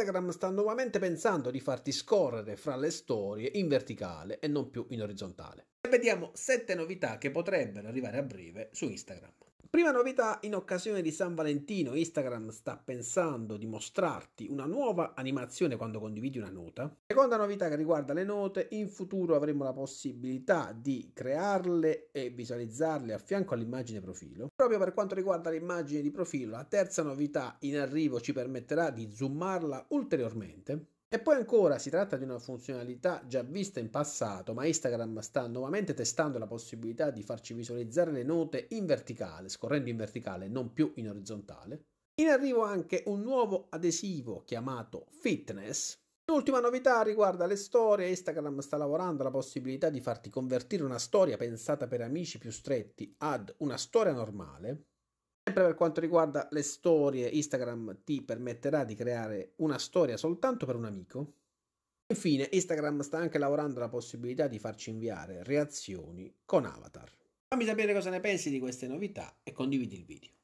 Instagram sta nuovamente pensando di farti scorrere fra le storie in verticale e non più in orizzontale. E vediamo 7 novità che potrebbero arrivare a breve su Instagram. Prima novità in occasione di San Valentino, Instagram sta pensando di mostrarti una nuova animazione quando condividi una nota. Seconda novità che riguarda le note, in futuro avremo la possibilità di crearle e visualizzarle a fianco all'immagine profilo. Proprio per quanto riguarda l'immagine di profilo, la terza novità in arrivo ci permetterà di zoomarla ulteriormente. E poi ancora si tratta di una funzionalità già vista in passato, ma Instagram sta nuovamente testando la possibilità di farci visualizzare le note in verticale, scorrendo in verticale, non più in orizzontale. In arrivo anche un nuovo adesivo chiamato Fitness. L'ultima novità riguarda le storie, Instagram sta lavorando alla possibilità di farti convertire una storia pensata per amici più stretti ad una storia normale, Sempre per quanto riguarda le storie, Instagram ti permetterà di creare una storia soltanto per un amico. Infine, Instagram sta anche lavorando alla possibilità di farci inviare reazioni con avatar. Fammi sapere cosa ne pensi di queste novità e condividi il video.